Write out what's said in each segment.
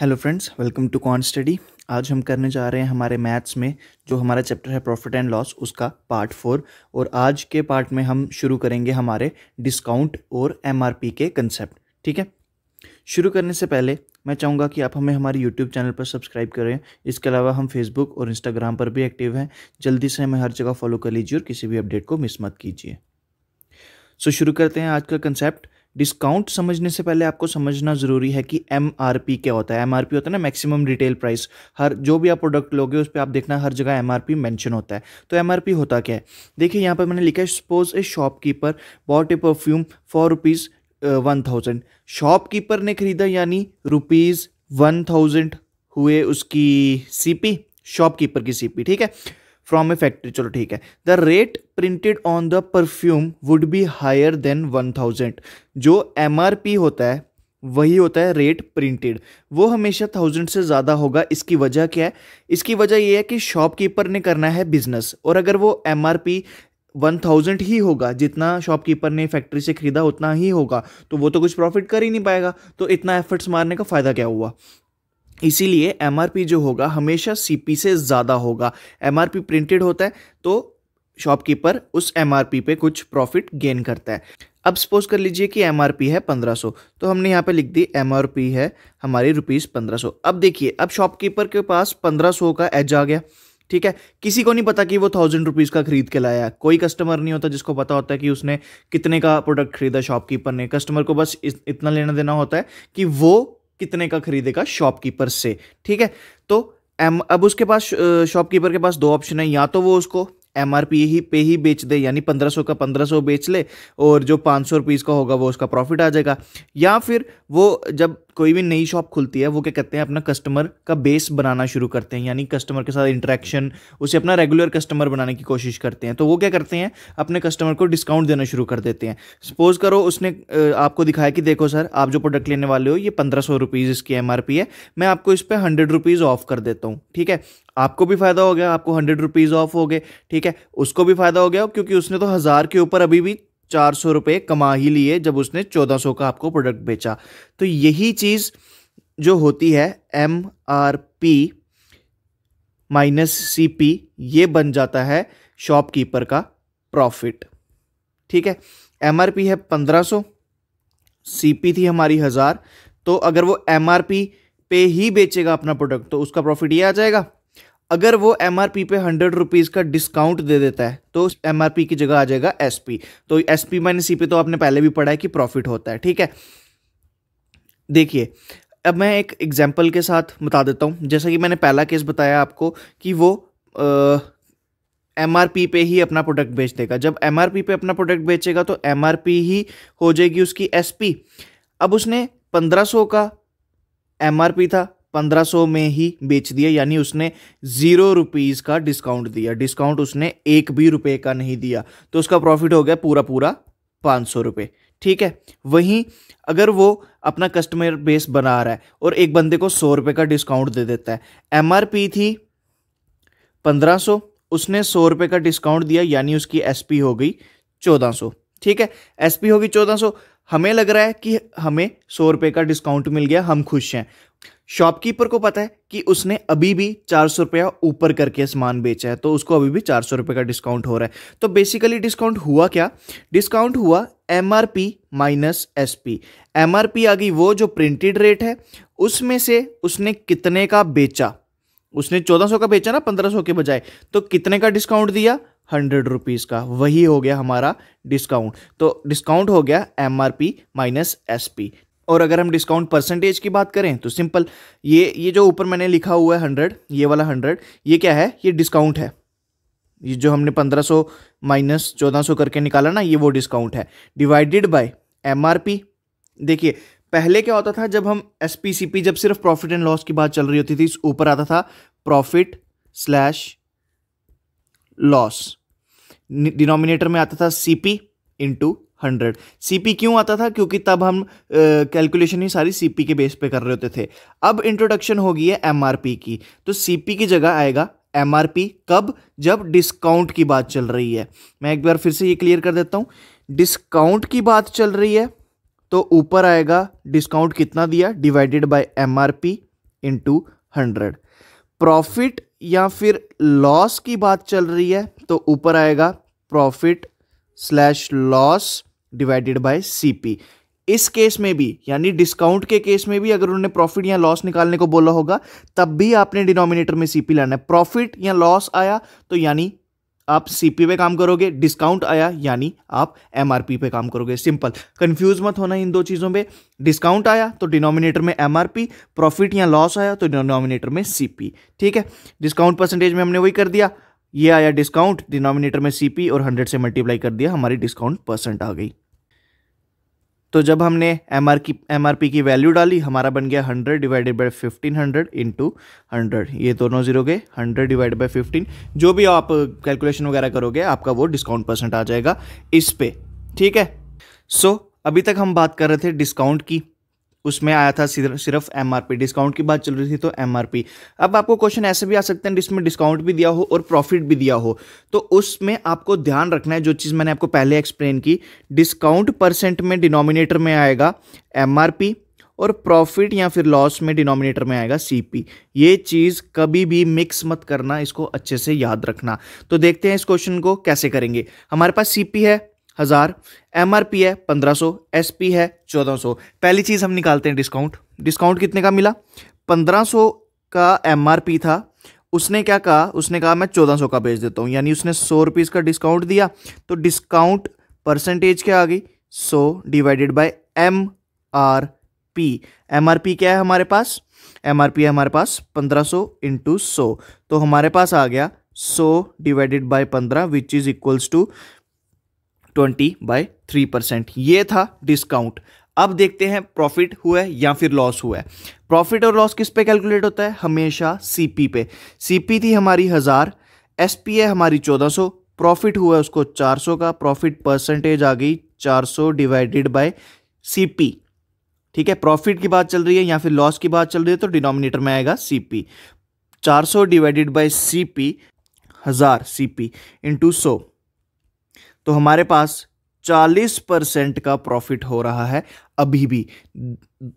hello friends welcome to con study आज हम करने जा रहे हैं हमारे मैथ्स में जो हमारा चैप्टर है प्रॉफिट एंड लॉस उसका पार्ट फोर और आज के पार्ट में हम शुरू करेंगे हमारे डिस्काउंट और एमआरपी के कंसेप्ट ठीक है शुरू करने से पहले मैं चाहूँगा कि आप हमें हमारे यूट्यूब चैनल पर सब्सक्राइब करें इसके अलावा हम फेसबुक और इंस्टाग्राम पर भी एक्टिव हैं जल्दी से हमें हर जगह फॉलो कर लीजिए और किसी भी अपडेट को मिस मत कीजिए सो शुरू करते हैं आज का कंसेप्ट डिस्काउंट समझने से पहले आपको समझना ज़रूरी है कि एम आर पी क्या होता है एम आर पी होता है ना मैक्सिमम रिटेल प्राइस हर जो भी आप प्रोडक्ट लोगे उस पर आप देखना हर जगह एम आर पी मैंशन होता है तो एम आर पी होता क्या है देखिए यहाँ पर मैंने लिखा है suppose a shopkeeper bought a perfume for rupees one thousand shopkeeper ने खरीदा यानी रुपीज़ वन थाउजेंड हुए उसकी सी पी शॉपकीपर की सी पी ठीक है फ्रॉम ए फैक्ट्री चलो ठीक है the rate printed on the perfume would be higher than one thousand जो एम आर पी होता है वही होता है रेट प्रिंटेड वो हमेशा थाउजेंड से ज़्यादा होगा इसकी वजह क्या है इसकी वजह ये है कि शॉपकीपर ने करना है बिजनेस और अगर वो M R P one thousand ही होगा जितना शॉपकीपर ने फैक्ट्री से खरीदा उतना ही होगा तो वो तो कुछ प्रॉफिट कर ही नहीं पाएगा तो इतना एफर्ट्स मारने का फ़ायदा क्या हुआ इसीलिए एम जो होगा हमेशा सी से ज़्यादा होगा एम प्रिंटेड होता है तो शॉपकीपर उस एम पे कुछ प्रॉफिट गेन करता है अब सपोज कर लीजिए कि एम है 1500 तो हमने यहाँ पे लिख दी एम है हमारी रुपीज़ 1500 अब देखिए अब शॉपकीपर के पास 1500 का एज आ गया ठीक है किसी को नहीं पता कि वो थाउजेंड रुपीज़ का खरीद के लाया है कोई कस्टमर नहीं होता जिसको पता होता है कि उसने कितने का प्रोडक्ट खरीदा शॉपकीपर ने कस्टमर को बस इतना लेना देना होता है कि वो कितने का खरीदेगा शॉपकीपर से ठीक है तो एम अब उसके पास शॉपकीपर के पास दो ऑप्शन है या तो वो उसको एम आर पी ही पे ही बेच दे यानी पंद्रह सौ का पंद्रह सौ बेच ले और जो पाँच सौ रुपीज़ का होगा वो उसका प्रॉफिट आ जाएगा या फिर वो जब कोई भी नई शॉप खुलती है वो क्या करते हैं अपना कस्टमर का बेस बनाना शुरू करते हैं यानी कस्टमर के साथ इंट्रैक्शन उसे अपना रेगुलर कस्टमर बनाने की कोशिश करते हैं तो वो क्या करते हैं अपने कस्टमर को डिस्काउंट देना शुरू कर देते हैं सपोज करो उसने आपको दिखाया कि देखो सर आप जो प्रोडक्ट लेने वाले हो ये पंद्रह सौ रुपीज़ इसकी एम है मैं आपको इस पर हंड्रेड रुपीज़ ऑफ कर देता हूँ ठीक है आपको भी फ़ायदा हो गया आपको हंड्रेड रुपीज़ ऑफ हो गए ठीक है उसको भी फ़ायदा हो गया क्योंकि उसने तो हज़ार के ऊपर अभी भी चार सौ रुपये कमा ही लिए जब उसने चौदह सौ का आपको प्रोडक्ट बेचा तो यही चीज़ जो होती है M R P minus C P ये बन जाता है शॉपकीपर का प्रॉफिट ठीक है एम आर पी है पंद्रह सौ सी पी थी हमारी हज़ार तो अगर वो एम आर पी पे ही बेचेगा अपना प्रोडक्ट तो उसका प्रॉफिट ये आ जाएगा अगर वो एम आर पी पे हंड्रेड रुपीज़ का डिस्काउंट दे देता है तो एम आर पी की जगह आ जाएगा एस पी तो एस पी माइनस सी तो आपने पहले भी पढ़ा है कि प्रॉफिट होता है ठीक है देखिए अब मैं एक एग्जाम्पल के साथ बता देता हूँ जैसा कि मैंने पहला केस बताया आपको कि वो एम आर पी पे ही अपना प्रोडक्ट बेच देगा जब एम आर पी पे अपना प्रोडक्ट बेचेगा तो एम आर पी ही हो जाएगी उसकी एस पी अब उसने पंद्रह सौ का एम आर पी था 1500 में ही बेच दिया यानी उसने ज़ीरो रुपीज़ का डिस्काउंट दिया डिस्काउंट उसने एक भी रुपये का नहीं दिया तो उसका प्रॉफिट हो गया पूरा पूरा पाँच सौ रुपये ठीक है वहीं अगर वो अपना कस्टमर बेस बना रहा है और एक बंदे को सौ रुपये का डिस्काउंट दे देता है एम थी पंद्रह सौ उसने सौ रुपये का डिस्काउंट दिया यानी उसकी एस हो गई चौदह सौ ठीक है एस होगी चौदह सौ हमें लग रहा है कि हमें सौ रुपये का डिस्काउंट मिल गया हम खुश हैं शॉपकीपर को पता है कि उसने अभी भी चार सौ रुपया ऊपर करके सामान बेचा है तो उसको अभी भी चार सौ रुपये का डिस्काउंट हो रहा है तो बेसिकली डिस्काउंट हुआ क्या डिस्काउंट हुआ M R P minus S P M R P आ गई वो जो प्रिंटेड रेट है उसमें से उसने कितने का बेचा उसने चौदह सौ का बेचा ना पंद्रह सौ के बजाय तो कितने का डिस्काउंट दिया हंड्रेड रुपीज़ का वही हो गया हमारा डिस्काउंट तो डिस्काउंट हो गया M R P minus S P और अगर हम डिस्काउंट परसेंटेज की बात करें तो सिंपल ये ये जो ऊपर मैंने लिखा हुआ है हंड्रेड ये वाला हंड्रेड ये क्या है ये डिस्काउंट है ये जो हमने पंद्रह सौ माइनस चौदह सौ करके निकाला ना ये वो डिस्काउंट है divided by M R P देखिए पहले क्या होता था जब हम एस जब सिर्फ प्रॉफिट एंड लॉस की बात चल रही होती थी ऊपर आता था प्रॉफिट स्लैश लॉस डिनोमिनेटर में आता था सी पी हंड्रेड सी क्यों आता था क्योंकि तब हम कैलकुलेशन ही सारी सी के बेस पे कर रहे होते थे अब इंट्रोडक्शन होगी है एम की तो सी की जगह आएगा एम कब जब डिस्काउंट की बात चल रही है मैं एक बार फिर से ये क्लियर कर देता हूँ डिस्काउंट की बात चल रही है तो ऊपर आएगा डिस्काउंट कितना दिया divided by P into hundred profit या फिर लॉस की बात चल रही है तो ऊपर आएगा profit slash loss divided by CP इस केस में भी यानी डिस्काउंट के केस में भी अगर उन्होंने प्रॉफिट या लॉस निकालने को बोला होगा तब भी आपने डिनोमिनेटर में सीपी लाना है प्रॉफिट या लॉस आया तो यानी आप सीपी पे काम करोगे डिस्काउंट आया यानी आप एमआरपी पे काम करोगे सिंपल कंफ्यूज मत होना इन दो चीज़ों पे डिस्काउंट आया तो डिनोमिनेटर में एमआरपी प्रॉफिट या लॉस आया तो डिनोमिनेटर में सीपी ठीक है डिस्काउंट परसेंटेज में हमने वही कर दिया ये आया डिस्काउंट डिनोमिनेटर में सीपी और हंड्रेड से मल्टीप्लाई कर दिया हमारी डिस्काउंट परसेंट आ गई तो जब हमने एम आर की एम आर पी की वैल्यू डाली हमारा बन गया hundred divided by fifteen hundred into hundred ये दोनों जीरो गए हंड्रेड डिवाइडेड बाई फिफ्टीन जो भी आप कैलकुलेशन वगैरह करोगे आपका वो डिस्काउंट परसेंट आ जाएगा इस पर ठीक है सो so, अभी तक हम बात कर रहे थे डिस्काउंट की उसमें आया था सिर्फ एम डिस्काउंट की बात चल रही थी तो एम अब आपको क्वेश्चन ऐसे भी आ सकते हैं जिसमें डिस्काउंट भी दिया हो और प्रॉफिट भी दिया हो तो उसमें आपको ध्यान रखना है जो चीज़ मैंने आपको पहले एक्सप्लेन की डिस्काउंट परसेंट में डिनोमिनेटर में आएगा एम और प्रॉफिट या फिर लॉस में डिनोमिनेटर में आएगा पी ये चीज़ कभी भी मिक्स मत करना इसको अच्छे से याद रखना तो देखते हैं इस क्वेश्चन को कैसे करेंगे हमारे पास पी है हज़ार एम आर पी है पंद्रह सौ एस पी है चौदह सौ पहली चीज़ हम निकालते हैं डिस्काउंट डिस्काउंट कितने का मिला पंद्रह सौ का एम आर पी था उसने क्या कहा उसने कहा मैं चौदह सौ का बेच देता हूँ यानी उसने सौ रुपीज़ का डिस्काउंट दिया तो डिस्काउंट परसेंटेज क्या आ गई सौ divided by M R P M R P क्या है हमारे पास एम आर पी है हमारे पास पंद्रह सौ इंटू सौ तो हमारे पास आ गया सौ डिवाइडेड बाय पंद्रह which is equals to twenty by three percent ये था डिस्काउंट अब देखते हैं प्रॉफिट हुआ है या फिर लॉस हुआ है प्रॉफिट और लॉस किस पे कैलकुलेट होता है हमेशा सीपी पे सीपी थी हमारी हज़ार एस है हमारी चौदह सौ प्रॉफिट हुआ है उसको चार सौ का प्रॉफिट परसेंटेज आ गई चार सौ डिवाइडेड बाय सीपी ठीक है प्रॉफिट की बात चल रही है या फिर लॉस की बात चल रही है तो डिनोमिनेटर में आएगा CP P divided by C हज़ार सीपी इंटू सौ तो हमारे पास चालीस परसेंट का प्रॉफिट हो रहा है अभी भी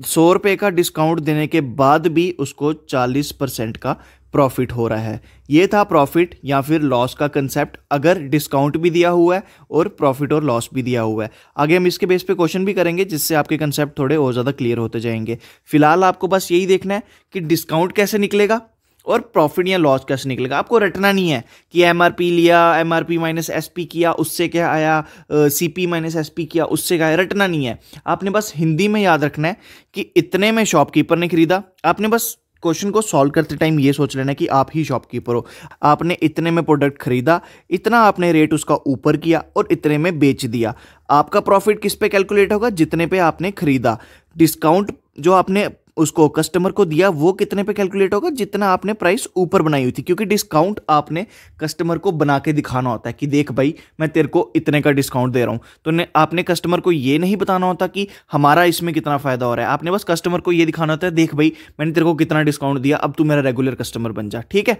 सौ रुपये का डिस्काउंट देने के बाद भी उसको चालीस परसेंट का प्रॉफिट हो रहा है ये था प्रॉफिट या फिर लॉस का कंसेप्ट अगर डिस्काउंट भी दिया हुआ है और प्रॉफिट और लॉस भी दिया हुआ है आगे हम इसके बेस पे क्वेश्चन भी करेंगे जिससे आपके कंसेप्ट थोड़े और ज़्यादा क्लियर होते जाएंगे फिलहाल आपको बस यही देखना है कि डिस्काउंट कैसे निकलेगा और प्रॉफिट या लॉस कैसे निकलेगा आपको रटना नहीं है कि एम लिया एम माइनस एस किया उससे क्या आया सी पी माइनस एस किया उससे क्या आया रटना नहीं है आपने बस हिंदी में याद रखना है कि इतने में शॉपकीपर ने खरीदा आपने बस क्वेश्चन को सॉल्व करते टाइम ये सोच लेना कि आप ही शॉपकीपर हो आपने इतने में प्रोडक्ट खरीदा इतना आपने रेट उसका ऊपर किया और इतने में बेच दिया आपका प्रॉफिट किस पे कैलकुलेट होगा जितने पे आपने खरीदा डिस्काउंट जो आपने उसको कस्टमर को दिया वो कितने पे कैलकुलेट होगा जितना आपने प्राइस ऊपर बनाई हुई थी क्योंकि डिस्काउंट आपने कस्टमर को बना के दिखाना होता है कि देख भाई मैं तेरे को इतने का डिस्काउंट दे रहा हूँ तो ने, आपने कस्टमर को ये नहीं बताना होता कि हमारा इसमें कितना फ़ायदा हो रहा है आपने बस कस्टमर को ये दिखाना होता है देख भाई मैंने तेरे को कितना डिस्काउंट दिया अब तू मेरा रेगुलर कस्टमर बन जा ठीक है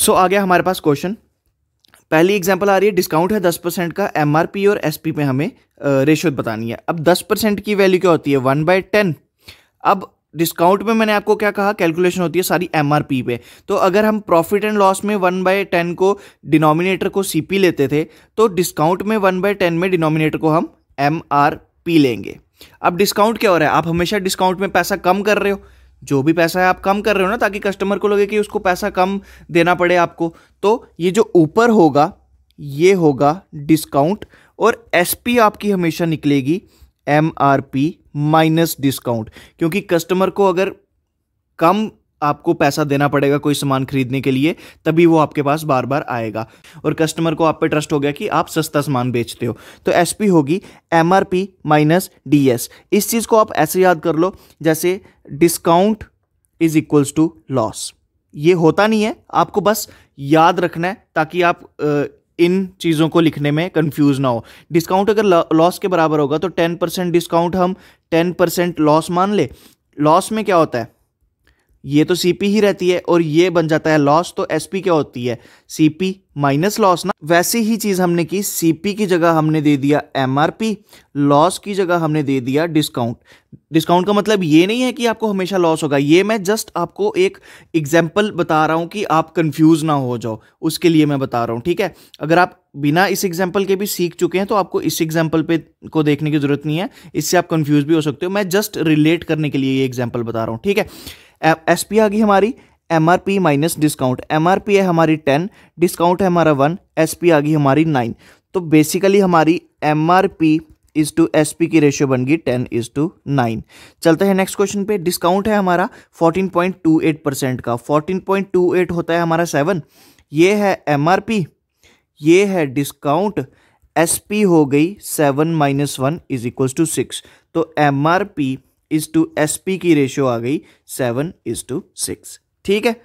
सो आ गया हमारे पास क्वेश्चन पहली एग्जाम्पल आ रही है डिस्काउंट है दस परसेंट का एमआरपी और एसपी पे हमें रेशियो बतानी है अब दस परसेंट की वैल्यू क्या होती है वन बाय टेन अब डिस्काउंट में मैंने आपको क्या कहा कैलकुलेशन होती है सारी एम पे तो अगर हम प्रॉफिट एंड लॉस में वन बाय टेन को डिनोमिनेटर को सी लेते थे तो डिस्काउंट में वन बाय टेन में डिनोमिनेटर को हम एम लेंगे अब डिस्काउंट क्या हो रहा है आप हमेशा डिस्काउंट में पैसा कम कर रहे हो जो भी पैसा है आप कम कर रहे हो ना ताकि कस्टमर को लगे कि उसको पैसा कम देना पड़े आपको तो ये जो ऊपर होगा ये होगा डिस्काउंट और एस आपकी हमेशा निकलेगी M R P minus discount क्योंकि कस्टमर को अगर कम आपको पैसा देना पड़ेगा कोई सामान खरीदने के लिए तभी वो आपके पास बार बार आएगा और कस्टमर को आप पे ट्रस्ट हो गया कि आप सस्ता सामान बेचते हो तो एस पी होगी M R P minus D S इस चीज़ को आप ऐसे याद कर लो जैसे discount is equals to loss ये होता नहीं है आपको बस याद रखना है ताकि आप इन चीज़ों को लिखने में कंफ्यूज ना हो डिस्काउंट अगर लॉस के बराबर होगा तो टेन परसेंट डिस्काउंट हम टेन परसेंट लॉस मान ले लॉस में क्या होता है ये तो सीपी ही रहती है और ये बन जाता है लॉस तो एसपी क्या होती है सीपी माइनस लॉस ना वैसे ही चीज़ हमने की सीपी की जगह हमने दे दिया एमआरपी लॉस की जगह हमने दे दिया डिस्काउंट डिस्काउंट का मतलब ये नहीं है कि आपको हमेशा लॉस होगा ये मैं जस्ट आपको एक एग्जाम्पल बता रहा हूं कि आप कंफ्यूज ना हो जाओ उसके लिए मैं बता रहा हूं ठीक है अगर आप बिना इस एग्जाम्पल के भी सीख चुके हैं तो आपको इस एग्जाम्पल पे को देखने की जरूरत नहीं है इससे आप कंफ्यूज भी हो सकते हो मैं जस्ट रिलेट करने के लिए ये एग्जाम्पल बता रहा हूँ ठीक है एस पी आ गई हमारी M R P minus discount M R P है हमारी टेन डिस्काउंट है हमारा वन एस पी आ गई हमारी नाइन तो बेसिकली हमारी M R P is to S P की रेशियो बन गई टेन इज टू नाइन चलते हैं नेक्स्ट क्वेश्चन पे डिस्काउंट है हमारा fourteen point two eight percent का फोर्टीन पॉइंट टू एट होता है हमारा सेवन ये है एम आर पी ये है डिस्काउंट एस पी हो गई seven minus one is equals to six तो M R P is to S P की रेशियो आ गई सेवन इज टू सिक्स ठीक है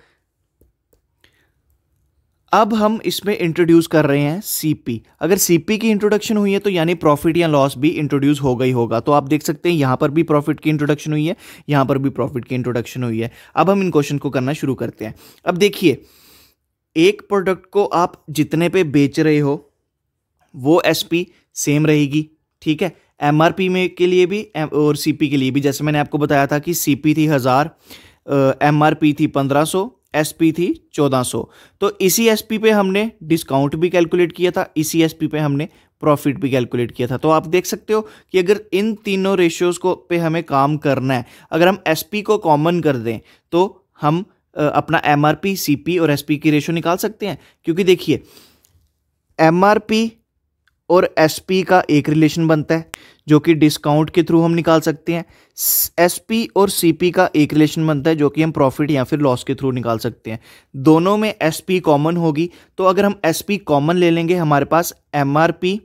अब हम इसमें इंट्रोड्यूस कर रहे हैं सीपी अगर सीपी की इंट्रोडक्शन हुई है तो यानी प्रॉफिट या लॉस भी इंट्रोड्यूस हो गई होगा तो आप देख सकते हैं यहां पर भी प्रॉफिट की इंट्रोडक्शन हुई है यहां पर भी प्रॉफिट की इंट्रोडक्शन हुई है अब हम इन क्वेश्चन को करना शुरू करते हैं अब देखिए एक प्रोडक्ट को आप जितने पे बेच रहे हो वो एसपी सेम रहेगी ठीक है एम आर पी में के लिए भी और सी पी के लिए भी जैसे मैंने आपको बताया था कि सी पी थी हज़ार एम आर पी थी पंद्रह सौ एस पी थी चौदह सौ तो इसी एस पी पे हमने डिस्काउंट भी कैलकुलेट किया था इसी एस पी पे हमने प्रॉफिट भी कैलकुलेट किया था तो आप देख सकते हो कि अगर इन तीनों रेशियोज़ को पे हमें काम करना है अगर हम एस पी को कॉमन कर दें तो हम अपना M R P C P और एस पी की रेशो निकाल सकते हैं क्योंकि देखिए एम आर पी और एस पी का एक रिलेशन बनता है जो कि डिस्काउंट के थ्रू हम निकाल सकते हैं एस पी और सी पी का एक रिलेशन बनता है जो कि हम प्रॉफिट या फिर लॉस के थ्रू निकाल सकते हैं दोनों में एस पी कॉमन होगी तो अगर हम एस पी कॉमन ले लेंगे हमारे पास M R P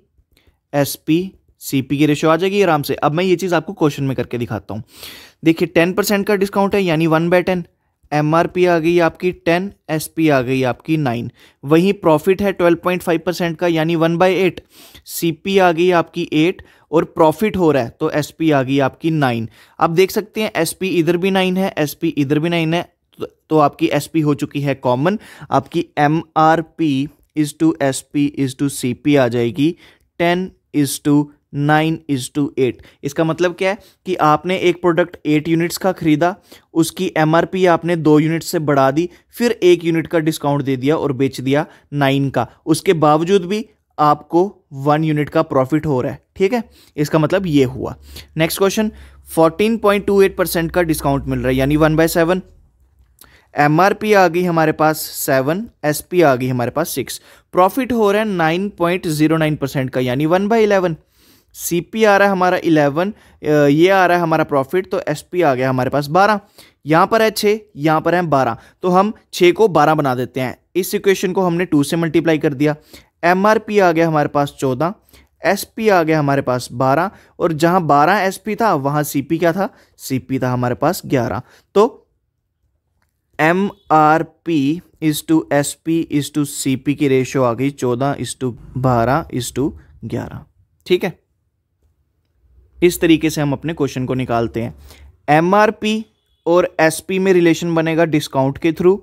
S P C P की रेशो आ जाएगी आराम से अब मैं ये चीज़ आपको क्वेश्चन में करके दिखाता हूँ देखिए टेन परसेंट का डिस्काउंट है यानी one by ten M R P आ गई आपकी टेन एस पी आ गई आपकी नाइन वहीं प्रॉफिट है ट्वेल्व पॉइंट फाइव परसेंट का यानी one by eight C P आ गई आपकी एट और प्रॉफिट हो रहा है तो एस पी आ गई आपकी नाइन आप देख सकते हैं एस पी इधर भी नाइन है एस पी इधर भी नाइन है तो, तो आपकी एस पी हो चुकी है कॉमन आपकी M R P is to S P is to C P आ जाएगी ten is to nine is to eight इसका मतलब क्या है कि आपने एक प्रोडक्ट एट यूनिट्स का खरीदा उसकी एम आपने दो यूनिट से बढ़ा दी फिर एक यूनिट का डिस्काउंट दे दिया और बेच दिया नाइन का उसके बावजूद भी आपको वन यूनिट का प्रॉफिट हो रहा है ठीक है इसका मतलब ये हुआ नेक्स्ट क्वेश्चन 14.28 परसेंट का डिस्काउंट मिल रहा है यानी one by seven M R P आ गई हमारे पास सेवन एस पी आ गई हमारे पास सिक्स प्रॉफिट हो रहा है nine point zero nine percent का यानी one by eleven C P आ रहा है हमारा इलेवन ये आ रहा है हमारा प्रॉफिट तो एस पी आ गया हमारे पास बारह यहाँ पर है छः यहाँ पर है बारह तो हम छः को बारह बना देते हैं इस इक्वेशन को हमने टू से मल्टीप्लाई कर दिया एम आर पी आ गया हमारे पास चौदह एस पी आ गया हमारे पास बारह और जहाँ बारह एस पी था वहाँ सी पी क्या था सी पी था हमारे पास ग्यारह तो M R P is to S P is to C P की रेशियो आ गई चौदह इज़ टू बारह इज़ टू ग्यारह ठीक है इस तरीके से हम अपने क्वेश्चन को निकालते हैं एम और एस में रिलेशन बनेगा डिस्काउंट के थ्रू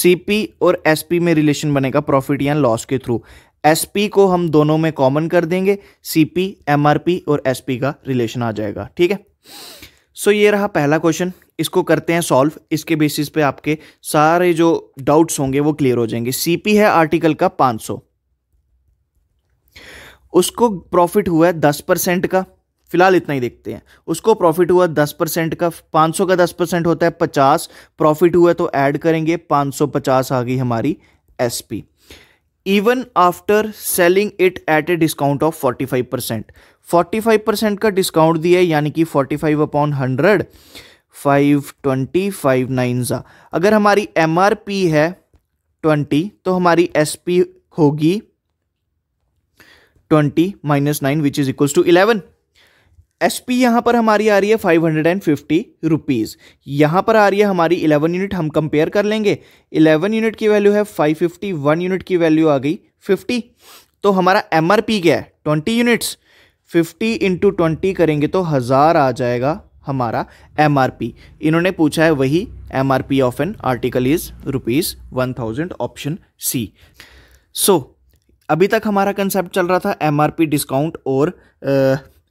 सी और एस में रिलेशन बनेगा प्रॉफिट या लॉस के थ्रू एस को हम दोनों में कॉमन कर देंगे सी पी और एस का रिलेशन आ जाएगा ठीक है सो so, ये रहा पहला क्वेश्चन इसको करते हैं सॉल्व इसके बेसिस पे आपके सारे जो डाउट्स होंगे वो क्लियर हो जाएंगे सीपी है आर्टिकल का 500 उसको प्रॉफिट हुआ है दस परसेंट का फिलहाल इतना ही देखते हैं उसको प्रॉफिट हुआ दस परसेंट का पाँच सौ का दस परसेंट होता है पचास प्रॉफिट हुआ तो ऐड करेंगे पाँच सौ पचास आ गई हमारी S P even after selling it at a discount of forty five percent forty five percent का डिस्काउंट दिया है यानी कि forty five upon hundred five twenty five nine ज़ा अगर हमारी एम आर पी है ट्वेंटी तो हमारी एस पी होगी twenty minus nine which is equals to eleven S P यहाँ पर हमारी आ रही है five hundred and fifty rupees यहाँ पर आ रही है हमारी इलेवन यूनिट हम कंपेयर कर लेंगे इलेवन यूनिट की वैल्यू है फाइव फिफ्टी वन यूनिट की वैल्यू आ गई फिफ्टी तो हमारा एम आर पी क्या है twenty units fifty into twenty करेंगे तो हज़ार आ जाएगा हमारा एम आर पी इन्होंने पूछा है वही M R P of an article is rupees one thousand option C so अभी तक हमारा कंसेप्ट चल रहा था एम आर पी डिस्काउंट और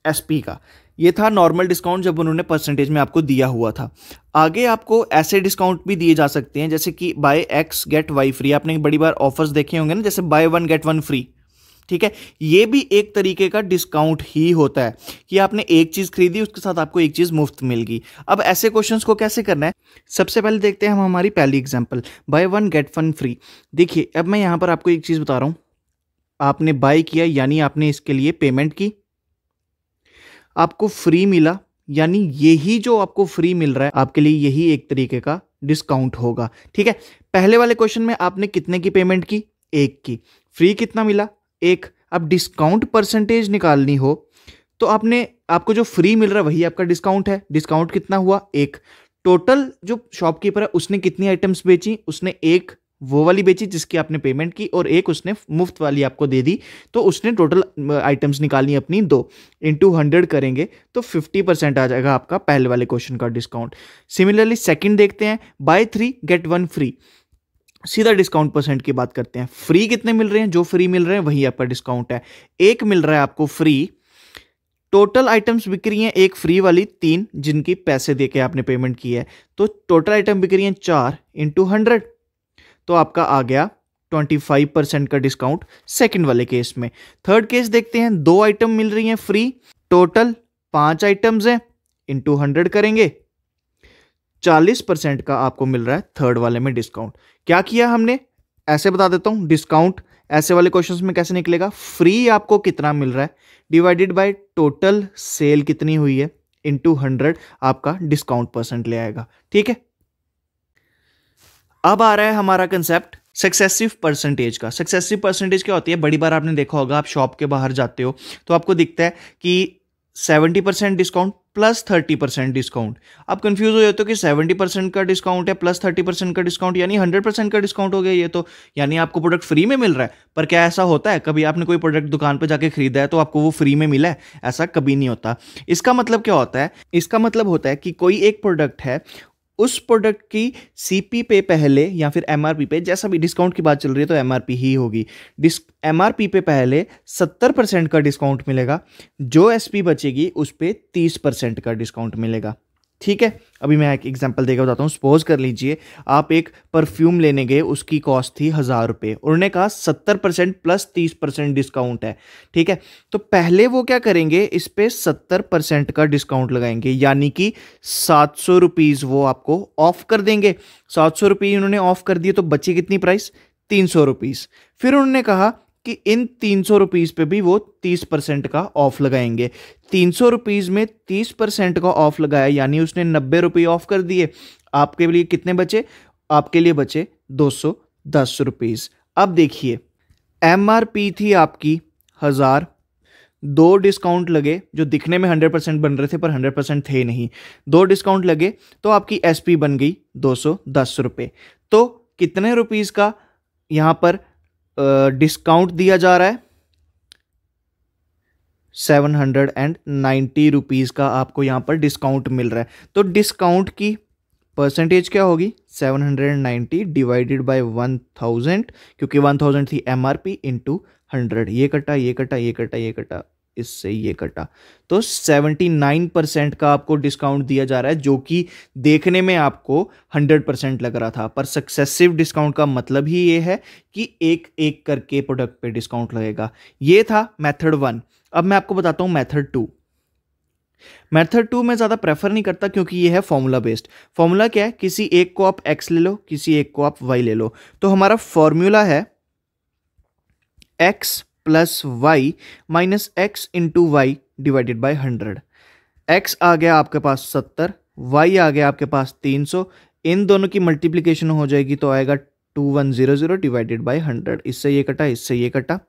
एस का ये था नॉर्मल डिस्काउंट जब उन्होंने परसेंटेज में आपको दिया हुआ था आगे आपको ऐसे डिस्काउंट भी दिए जा सकते हैं जैसे कि buy X get Y free आपने बड़ी बार ऑफर्स देखे होंगे ना जैसे buy one get one free ठीक है ये भी एक तरीके का डिस्काउंट ही होता है कि आपने एक चीज़ खरीदी उसके साथ आपको एक चीज़ मुफ्त मिलगी अब ऐसे क्वेश्चंस को कैसे करना है सबसे पहले देखते हैं हम हमारी पहली example buy one get one free देखिए अब मैं यहाँ पर आपको एक चीज़ बता रहा हूँ आपने बाय किया यानी आपने इसके लिए पेमेंट की आपको फ्री मिला यानी यही जो आपको फ्री मिल रहा है आपके लिए यही एक तरीके का डिस्काउंट होगा ठीक है पहले वाले क्वेश्चन में आपने कितने की पेमेंट की एक की फ्री कितना मिला एक अब डिस्काउंट परसेंटेज निकालनी हो तो आपने आपको जो फ्री मिल रहा है वही आपका डिस्काउंट है डिस्काउंट कितना हुआ एक टोटल जो शॉपकीपर है उसने कितनी आइटम्स बेची उसने एक वो वाली बेची जिसकी आपने पेमेंट की और एक उसने मुफ्त वाली आपको दे दी तो उसने टोटल आइटम्स निकाली अपनी दो इंटू हंड्रेड करेंगे तो फिफ्टी परसेंट आ जाएगा आपका पहले वाले क्वेश्चन का डिस्काउंट सिमिलरली सेकंड देखते हैं buy three get one free सीधा डिस्काउंट परसेंट की बात करते हैं फ्री कितने मिल रहे हैं जो फ्री मिल रहे हैं वही आपका डिस्काउंट है एक मिल रहा है आपको फ्री टोटल आइटम्स बिक रही हैं एक फ्री वाली तीन जिनकी पैसे दे के आपने पेमेंट की है तो टोटल आइटम बिक रही हैं चार इंटू हंड्रेड तो आपका आ गया 25 परसेंट का डिस्काउंट सेकंड वाले केस में थर्ड केस देखते हैं दो आइटम मिल रही हैं फ्री टोटल पांच आइटम्स हैं टू हंड्रेड करेंगे चालीस परसेंट का आपको मिल रहा है थर्ड वाले में डिस्काउंट क्या किया हमने ऐसे बता देता हूं डिस्काउंट ऐसे वाले क्वेश्चंस में कैसे निकलेगा फ्री आपको कितना मिल रहा है डिवाइडेड बाय टोटल सेल कितनी हुई है इनटू हंड्रेड आपका डिस्काउंट परसेंट ले आएगा ठीक है अब आ रहा है हमारा कंसेप्ट सक्सेसिव परसेंटेज का सक्सेसिव परसेंटेज क्या होती है बड़ी बार आपने देखा होगा आप शॉप के बाहर जाते हो तो आपको दिखता है कि seventy percent discount plus thirty percent discount आप कंफ्यूज हो जाते हो कि सेवेंटी परसेंट का डिस्काउंट है प्लस थर्टी परसेंट का डिस्काउंट यानी हंड्रेड परसेंट का डिस्काउंट हो गया ये तो यानी आपको प्रोडक्ट फ्री में मिल रहा है पर क्या ऐसा होता है कभी आपने कोई प्रोडक्ट दुकान पर जाके खरीदा है तो आपको वो फ्री में मिला है ऐसा कभी नहीं होता इसका मतलब क्या होता है इसका मतलब होता है कि कोई एक प्रोडक्ट है उस प्रोडक्ट की सीपी पे पहले या फिर एमआरपी पे जैसा भी डिस्काउंट की बात चल रही है तो एमआरपी ही होगी डिस्क एमआरपी पे पहले सत्तर परसेंट का डिस्काउंट मिलेगा जो एसपी बचेगी उस पर तीस परसेंट का डिस्काउंट मिलेगा ठीक है अभी मैं एक एग्जांपल देकर बताता हूँ सपोज कर लीजिए आप एक परफ्यूम लेने गए उसकी कॉस्ट थी हज़ार रुपये उन्होंने कहा सत्तर परसेंट प्लस तीस परसेंट डिस्काउंट है ठीक है तो पहले वो क्या करेंगे इस पर सत्तर परसेंट का डिस्काउंट लगाएंगे यानी कि सात सौ रुपीज़ वो आपको ऑफ कर देंगे सात सौ रुपये उन्होंने ऑफ कर दिए तो बची कितनी प्राइस तीन सौ रुपीज़ फिर उन्होंने कहा कि इन तीन सौ रुपीज़ पे भी वो तीस परसेंट का ऑफ लगाएंगे तीन सौ रुपीज़ में तीस परसेंट का ऑफ लगाया यानी उसने नब्बे रुपये ऑफ कर दिए आपके लिए कितने बचे आपके लिए बचे दो सौ दस रुपीज़ अब देखिए एम आर पी थी आपकी हज़ार दो डिस्काउंट लगे जो दिखने में हंड्रेड परसेंट बन रहे थे पर हंड्रेड परसेंट थे नहीं दो डिस्काउंट लगे तो आपकी एस पी बन गई दो सौ दस रुपये तो कितने रुपीज़ का यहाँ पर डिस्काउंट दिया जा रहा है seven hundred and ninety rupees का आपको यहाँ पर डिस्काउंट मिल रहा है तो डिस्काउंट की परसेंटेज क्या होगी seven hundred and ninety divided by one thousand क्योंकि वन थाउजेंड थी M R P into hundred ये कटा ये कटा ये कटा ये कटा इससे ये कटा तो 79 परसेंट का आपको डिस्काउंट दिया जा रहा है जो कि देखने में आपको 100 परसेंट लग रहा था पर सक्सेसिव डिस्काउंट का मतलब ही ये है कि एक एक करके प्रोडक्ट पे डिस्काउंट लगेगा ये था मेथड वन अब मैं आपको बताता हूँ मेथड टू मेथड टू में ज़्यादा प्रेफर नहीं करता क्योंकि ये है फॉर्मूला बेस्ड फॉर्मूला क्या है किसी एक को आप एक्स ले लो किसी एक को आप वाई ले लो तो हमारा फॉर्मूला है X plus Y minus X into Y divided by hundred X आ गया आपके पास सत्तर वाई आ गया आपके पास तीन सौ इन दोनों की मल्टीप्लीकेशन हो जाएगी तो आएगा two one zero zero divided by hundred इससे ये कटा इससे ये कटा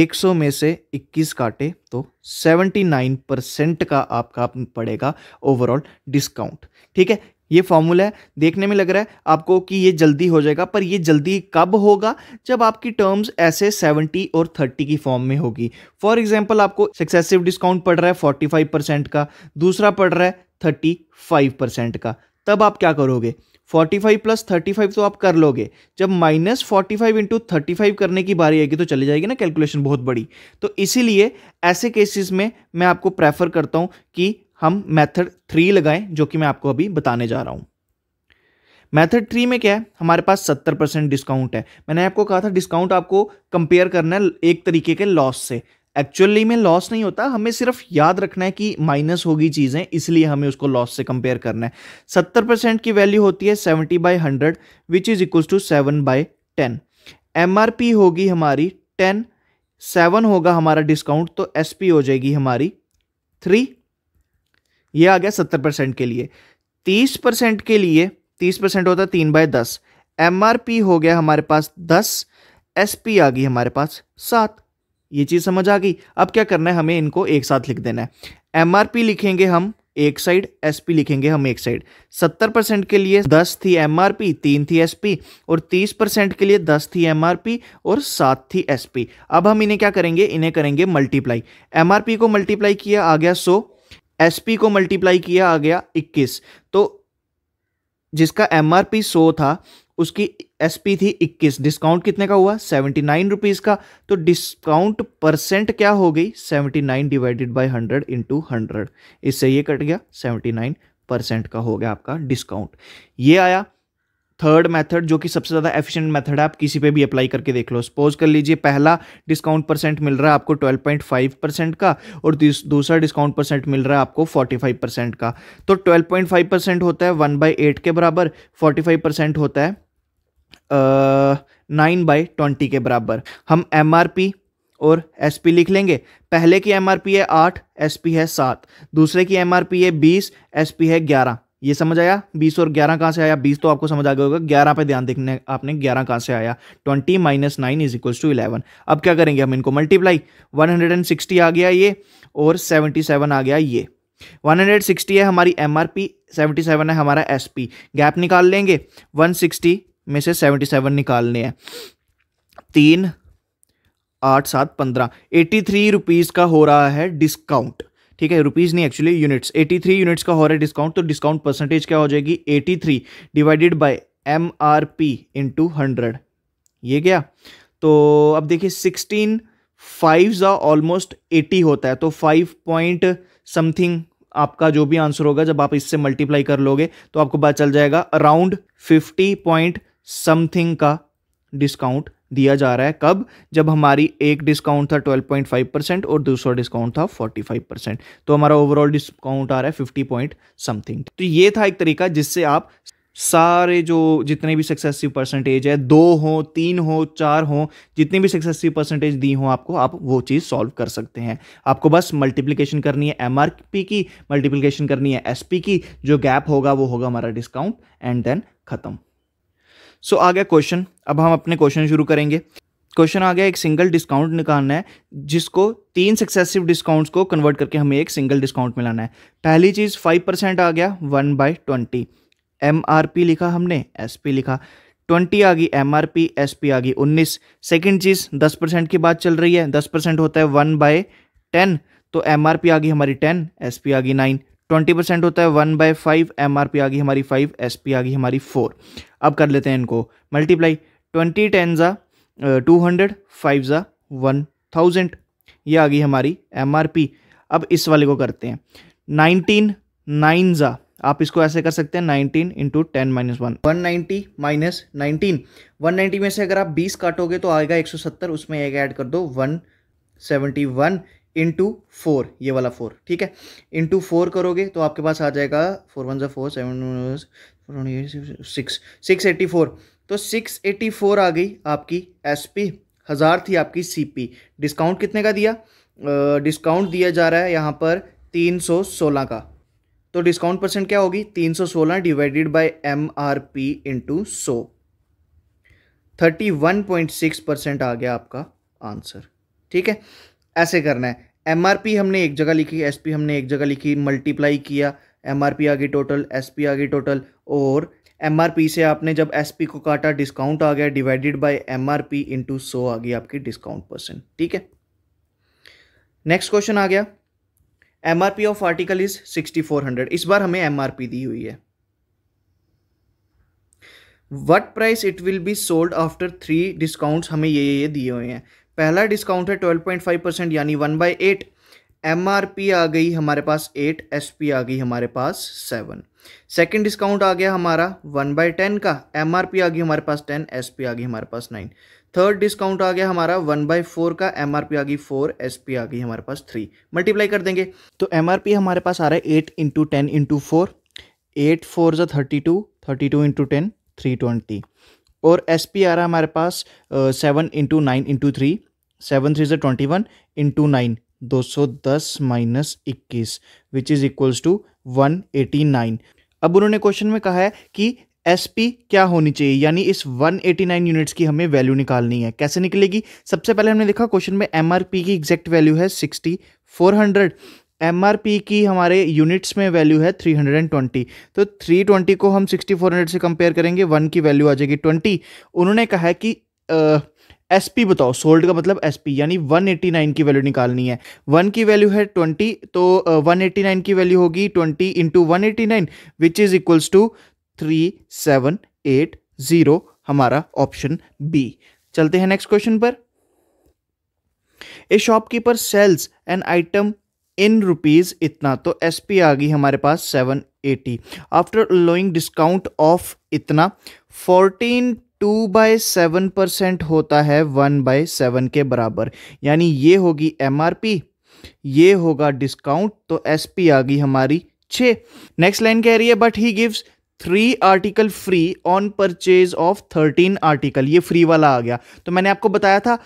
एक सौ में से इक्कीस काटे तो सेवेंटी नाइन परसेंट का आपका पड़ेगा ओवरऑल डिस्काउंट ठीक है ये फॉर्मूला है देखने में लग रहा है आपको कि ये जल्दी हो जाएगा पर ये जल्दी कब होगा जब आपकी टर्म्स ऐसे 70 और 30 की फॉर्म में होगी फॉर एग्जांपल आपको सक्सेसिव डिस्काउंट पड़ रहा है 45 परसेंट का दूसरा पड़ रहा है 35 परसेंट का तब आप क्या करोगे 45 प्लस 35 तो आप कर लोगे जब minus forty five into thirty five करने की बारी आएगी तो चली जाएगी ना कैलकुलेशन बहुत बड़ी तो इसीलिए ऐसे केसेस में मैं आपको प्रेफर करता हूँ कि हम मेथड थ्री लगाएं जो कि मैं आपको अभी बताने जा रहा हूँ मेथड थ्री में क्या है हमारे पास सत्तर परसेंट डिस्काउंट है मैंने आपको कहा था डिस्काउंट आपको कंपेयर करना है एक तरीके के लॉस से एक्चुअली में लॉस नहीं होता हमें सिर्फ याद रखना है कि माइनस होगी चीज़ें इसलिए हमें उसको लॉस से कंपेयर करना है सत्तर परसेंट की वैल्यू होती है seventy by hundred which is equal to seven by ten M होगी हमारी टेन सेवन होगा हमारा डिस्काउंट तो एस हो जाएगी हमारी थ्री ये आ गया सत्तर परसेंट के लिए तीस परसेंट के लिए तीस परसेंट होता है तीन बाय दस एम आर पी हो गया हमारे पास दस एस पी आ गई हमारे पास सात ये चीज़ समझ आ गई अब क्या करना है हमें इनको एक साथ लिख देना है एम आर पी लिखेंगे हम एक साइड एस पी लिखेंगे हम एक साइड सत्तर परसेंट के लिए दस थी एम आर पी तीन थी एस पी और तीस परसेंट के लिए दस थी एम आर पी और सात थी एस पी अब हम इन्हें क्या करेंगे इन्हें करेंगे मल्टीप्लाई एम आर पी को मल्टीप्लाई किया आ गया सो एस पी को मल्टीप्लाई किया आ गया इक्कीस तो जिसका एम आर पी था उसकी एस पी थी इक्कीस डिस्काउंट कितने का हुआ सेवेंटी नाइन रुपीज़ का तो डिस्काउंट परसेंट क्या हो गई seventy nine divided by hundred into hundred इससे ये कट गया सेवेंटी नाइन परसेंट का हो गया आपका डिस्काउंट ये आया थर्ड मेथड जो कि सबसे ज़्यादा एफिशिएंट मेथड है आप किसी पे भी अप्लाई करके देख लो सपोज कर लीजिए पहला डिस्काउंट परसेंट मिल रहा है आपको 12.5 परसेंट का और दूसरा डिस्काउंट परसेंट मिल रहा है आपको 45 परसेंट का तो 12.5 परसेंट होता है वन बाई एट के बराबर 45 परसेंट होता है नाइन बाई ट्वेंटी के बराबर हम एम आर पी और एस पी लिख लेंगे पहले की एम आर पी है आठ एस पी है सात दूसरे की एम आर पी है बीस एस पी है ग्यारह ये समझ आया बीस और ग्यारह कहाँ से आया बीस तो आपको समझ आ गया होगा ग्यारह पे ध्यान देखने आपने ग्यारह कहाँ से आया twenty minus nine is equal to eleven अब क्या करेंगे हम इनको multiply one hundred and sixty आ गया ये और सेवेंटी सेवन आ गया ये वन हंड्रेड सिक्सटी है हमारी M R P seventy seven है हमारा एस पी गैप निकाल लेंगे वन सिक्सटी में से सेवेंटी सेवन निकालने हैं तीन आठ सात पंद्रह एटी थ्री रुपीज़ का हो रहा है डिस्काउंट ठीक है रुपीज़ नहीं एक्चुअली यूनिट्स 83 यूनिट्स का हो रहा है डिस्काउंट तो डिस्काउंट परसेंटेज क्या हो जाएगी 83 divided by M R P into hundred ये क्या तो अब देखिए सिक्सटीन फाइव ज़ा ऑलमोस्ट एटी होता है तो फाइव पॉइंट समथिंग आपका जो भी आंसर होगा जब आप इससे मल्टीप्लाई कर लोगे तो आपको पता चल जाएगा अराउंड फिफ्टी पॉइंट समथिंग का डिस्काउंट दिया जा रहा है कब जब हमारी एक डिस्काउंट था 12.5 परसेंट और दूसरा डिस्काउंट था 45 परसेंट तो हमारा ओवरऑल डिस्काउंट आ रहा है 50 पॉइंट समथिंग तो ये था एक तरीका जिससे आप सारे जो जितने भी सक्सेसिव परसेंटेज है दो हो तीन हो चार हो जितने भी सक्सेसिव परसेंटेज दी हो आपको आप वो चीज़ सॉल्व कर सकते हैं आपको बस मल्टीप्लिकेशन करनी है एम की मल्टीप्लिकेशन करनी है एस की जो गैप होगा वो होगा हमारा डिस्काउंट एंड देन ख़त्म सो आ गया क्वेश्चन अब हम अपने क्वेश्चन शुरू करेंगे क्वेश्चन आ गया एक सिंगल डिस्काउंट निकालना है जिसको तीन सक्सेसिव डिस्काउंट्स को कन्वर्ट करके हमें एक सिंगल डिस्काउंट मिलाना है पहली चीज़ फाइव परसेंट आ गया one by twenty M R P लिखा हमने एस पी लिखा ट्वेंटी आ गई M R P S P आ गई उन्नीस सेकेंड चीज़ दस परसेंट की बात चल रही है दस परसेंट होता है वन बाय टेन तो एम आर पी आ गई हमारी टेन एस पी आ गई नाइन ट्वेंटी परसेंट होता है one by five M R P आ गई हमारी फाइव एस पी आ गई हमारी फोर अब कर लेते हैं इनको मल्टीप्लाई ट्वेंटी टेन ज़ा टू हंड्रेड फाइव ज़ा वन थाउजेंड ये आ गई हमारी एम आर पी अब इस वाले को करते हैं नाइनटीन नाइन ज़ा आप इसको ऐसे कर सकते हैं nineteen into ten minus one one ninety minus nineteen one ninety में से अगर आप बीस काटोगे तो आएगा एक सौ सत्तर उसमें एक ऐड कर दो one seventy one into four ये वाला फोर ठीक है इंटू फोर करोगे तो आपके पास आ जाएगा फोर वन जो four seven six six eighty four तो सिक्स एट्टी फोर आ गई आपकी एस पी हज़ार थी आपकी सी पी डिस्काउंट कितने का दिया डिस्काउंट दिया जा रहा है यहाँ पर तीन सौ सोलह का तो डिस्काउंट परसेंट क्या होगी तीन सौ सोलह divided by M R P into सौ thirty one point six percent आ गया आपका आंसर ठीक है ऐसे करना है एम हमने एक जगह लिखी एस हमने एक जगह लिखी मल्टीप्लाई किया एम आ गई टोटल एस आ गई टोटल और एम से आपने जब एस को काटा डिस्काउंट आ गया divided by M R P into आ गई आपकी डिस्काउंट परसेंट ठीक है नेक्स्ट क्वेश्चन आ गया M R P of article is sixty four hundred इस बार हमें एम आर पी दी हुई है what price it will be sold after three discounts हमें ये ये दिए हुए हैं पहला डिस्काउंट है ट्वेल्व पॉइंट फाइव परसेंट यानी one by eight M R P आ गई हमारे पास एट एस पी आ गई हमारे पास सेवन सेकेंड डिस्काउंट आ गया हमारा वन बाई टेन का एम आर पी आ गई हमारे पास टेन एस पी आ गई हमारे पास नाइन थर्ड डिस्काउंट आ गया हमारा वन बाई फोर का एम आर पी आ गई फोर एस पी आ गई हमारे पास थ्री मल्टीप्लाई कर देंगे तो एम आर पी हमारे पास आ रहा है eight into ten into four eight four ज़ा thirty two thirty two into ten three twenty और एस पी आ रहा हमारे पास seven into nine into three seven three जो ट्वेंटी वन इंटू नाइन दो सौ दस माइनस इक्कीस which is equals to one eighty nine अब उन्होंने क्वेश्चन में कहा है कि एस पी क्या होनी चाहिए यानी इस 189 यूनिट्स की हमें वैल्यू निकालनी है कैसे निकलेगी सबसे पहले हमने देखा क्वेश्चन में एम आर पी की एग्जैक्ट वैल्यू है फोर हंड्रेड एम की हमारे यूनिट्स में वैल्यू है 320 तो 320 को हम 6400 से कंपेयर करेंगे वन की वैल्यू आ जाएगी 20 उन्होंने कहा है कि एस uh, बताओ सोल्ड का मतलब एस यानी 189 की वैल्यू निकालनी है वन की वैल्यू है 20 तो uh, 189 की वैल्यू होगी 20 into one eighty nine which is equals to three seven eight zero हमारा ऑप्शन बी चलते हैं नेक्स्ट क्वेश्चन पर a shopkeeper sells an item in rupees इतना तो एस पी आ गई हमारे पास seven eighty after allowing discount of इतना fourteen two by seven percent होता है वन बाय सेवन के बराबर यानी ये होगी एम आर पी ये होगा डिस्काउंट तो एस पी आ गई हमारी छः नेक्स्ट लाइन कह रही है but he gives three article free on purchase of thirteen article ये फ्री वाला आ गया तो मैंने आपको बताया था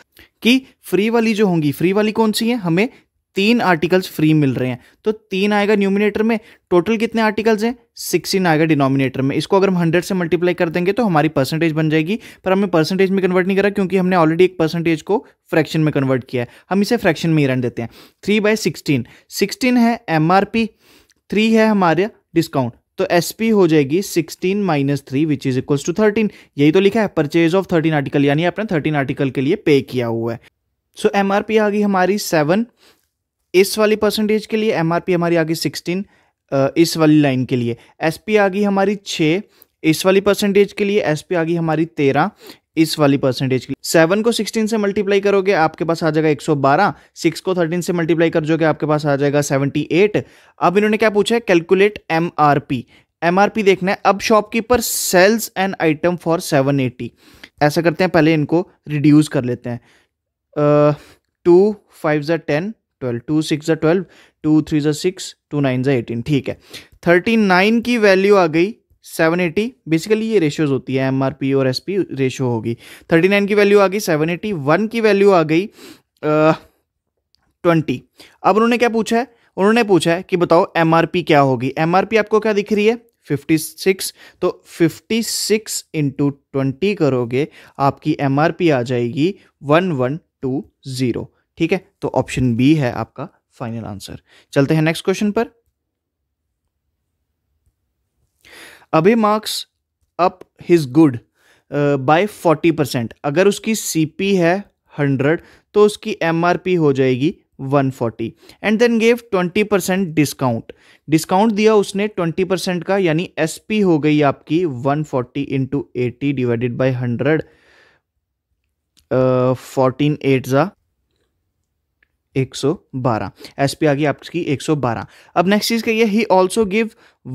कि फ्री वाली जो होंगी फ्री वाली कौन सी है हमें तीन आर्टिकल्स फ्री मिल रहे हैं तो तीन आएगा न्यूमिनेटर में टोटल कितने आर्टिकल्स हैं सिक्सटीन आएगा डिनोमिनेटर में इसको अगर हम हंड्रेड से मल्टीप्लाई कर देंगे तो हमारी परसेंटेज बन जाएगी पर हमें परसेंटेज में कन्वर्ट नहीं करा क्योंकि हमने ऑलरेडी एक परसेंटेज को फ्रैक्शन में कन्वर्ट किया है हम इसे फ्रैक्शन में ही रन देते हैं थ्री बाय सिक्सटीन सिक्सटीन है एम आर पी थ्री है हमारे डिस्काउंट तो एस पी हो जाएगी sixteen minus three which is equals to thirteen यही तो लिखा है परचेज ऑफ थर्टीन आर्टिकल यानी आपने थर्टीन आर्टिकल के लिए पे किया हुआ है सो एम आर पी आ गई हमारी सेवन इस वाली परसेंटेज के लिए एम हमारी आ गई सिक्सटीन इस वाली लाइन के लिए पी आ गई हमारी छः इस वाली परसेंटेज के लिए पी आ गई हमारी तेरह इस वाली परसेंटेज के लिए सेवन को सिक्सटीन से मल्टीप्लाई करोगे आपके पास आ जाएगा एक सौ बारह सिक्स को थर्टीन से मल्टीप्लाई कर जोगे आपके पास आ जाएगा सेवेंटी एट अब इन्होंने क्या पूछा है calculate M R P M R P देखना है अब shopkeeper sells and item for seven eighty ऐसा करते हैं पहले इनको रिड्यूस कर लेते हैं टू फाइव जै टेन ट्वेल्व टू सिक्स जो ट्वेल्व टू थ्री ज़ा सिक्स टू नाइन ज़ा एटीन ठीक है थर्टी नाइन की वैल्यू आ गई सेवन एटी बेसिकली ये रेशियोज होती है एम आर पी और एस पी रेशियो होगी थर्टी नाइन की वैल्यू आ गई सेवन एटी वन की वैल्यू आ गई ट्वेंटी अब उन्होंने क्या पूछा है उन्होंने पूछा है कि बताओ एम आर पी क्या होगी एम आर पी आपको क्या दिख रही है फिफ्टी सिक्स तो फिफ्टी सिक्स इंटू ट्वेंटी करोगे आपकी एम आर पी आ जाएगी वन वन टू ज़ीरो ठीक है तो ऑप्शन बी है आपका फाइनल आंसर चलते हैं नेक्स्ट क्वेश्चन पर अभी marks up his good by forty percent अगर उसकी सीपी है हंड्रेड तो उसकी एमआरपी हो जाएगी one forty and then gave twenty percent discount discount दिया उसने ट्वेंटी परसेंट का यानी एसपी हो गई आपकी one forty into eighty divided by hundred fourteen eight ज़ा 112 एसपी आ गई आपकी 112 अब नेक्स्ट चीज कही ही also give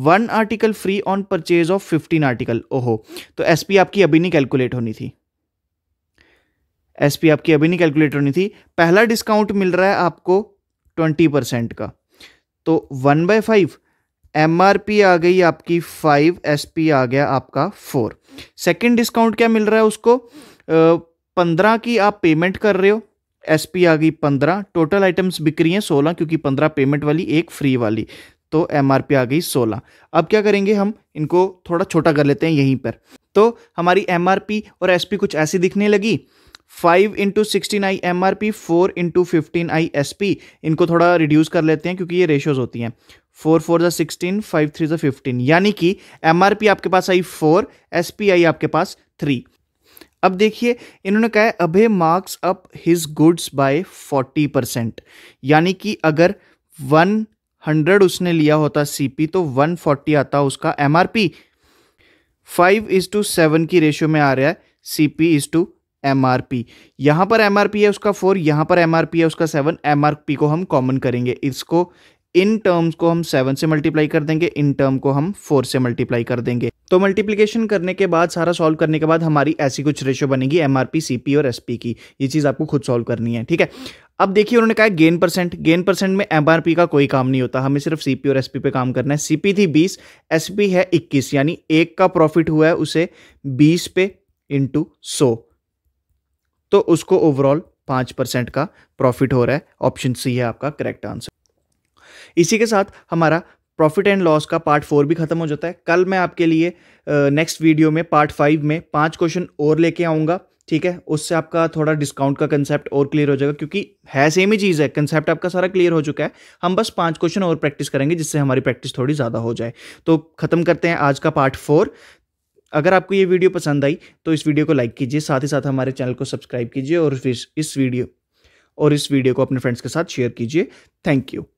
one article free on purchase of 15 article ओहो तो एसपी आपकी अभी नहीं कैलकुलेट होनी थी एसपी आपकी अभी नहीं कैलकुलेट होनी थी पहला डिस्काउंट मिल रहा है आपको 20 परसेंट का तो वन बाय फाइव एम आ गई आपकी फाइव एस आ गया आपका फोर सेकेंड डिस्काउंट क्या मिल रहा है उसको पंद्रह की आप पेमेंट कर रहे हो एस पी आ गई पंद्रह टोटल आइटम्स बिक रही हैं सोलह क्योंकि पंद्रह पेमेंट वाली एक फ्री वाली तो एम आर पी आ गई सोलह अब क्या करेंगे हम इनको थोड़ा छोटा कर लेते हैं यहीं पर तो हमारी एम आर पी और एस पी कुछ ऐसी दिखने लगी फाइव इंटू सिक्सटीन आई M R P four into fifteen आई एस पी इनको थोड़ा रिड्यूस कर लेते हैं क्योंकि ये रेशोज होती हैं फोर फोर ज़ा सिक्सटीन फाइव थ्री ज़ा फिफ्टीन यानी कि एम आर पी आपके पास आई फोर एस पी आई आपके पास थ्री अब देखिए इन्होंने कहा है अभे marks up his goods by forty percent यानी कि अगर वन हंड्रेड उसने लिया होता सीपी तो वन फोर्टी आता उसका MRP five is to seven की रेशियो में आ रहा है सीपी इज टू एमआरपी यहां पर एमआरपी है उसका फोर यहां पर एमआरपी है उसका सेवन एमआरपी को हम कॉमन करेंगे इसको इन टर्म्स को हम सेवन से मल्टीप्लाई कर देंगे इन टर्म को हम फोर से मल्टीप्लाई कर देंगे तो मल्टीप्लीकेशन करने के बाद सारा सॉल्व करने के बाद हमारी ऐसी कुछ रेशो बनेगी एम आर और एस की ये चीज़ आपको खुद सॉल्व करनी है ठीक है अब देखिए उन्होंने कहा गेन परसेंट गेन परसेंट में एम का कोई काम नहीं होता हमें सिर्फ सीपी और एसपी पे काम करना है सीपी थी बीस एसपी है इक्कीस यानी एक का प्रॉफिट हुआ है उसे बीस पे इंटू सो तो उसको ओवरऑल पांच परसेंट का प्रॉफिट हो रहा है ऑप्शन सी है आपका करेक्ट आंसर इसी के साथ हमारा प्रॉफिट एंड लॉस का पार्ट फोर भी ख़त्म हो जाता है कल मैं आपके लिए नेक्स्ट वीडियो में पार्ट फाइव में पाँच क्वेश्चन और लेके आऊँगा ठीक है उससे आपका थोड़ा डिस्काउंट का कंसेप्ट और क्लियर हो जाएगा क्योंकि है सेम ही चीज़ है कंसेप्ट आपका सारा क्लियर हो चुका है हम बस पांच क्वेश्चन और प्रैक्टिस करेंगे जिससे हमारी प्रैक्टिस थोड़ी ज़्यादा हो जाए तो ख़त्म करते हैं आज का पार्ट फोर अगर आपको ये वीडियो पसंद आई तो इस वीडियो को लाइक कीजिए साथ ही साथ हमारे चैनल को सब्सक्राइब कीजिए और फिर इस वीडियो और इस वीडियो को अपने फ्रेंड्स के साथ शेयर कीजिए थैंक यू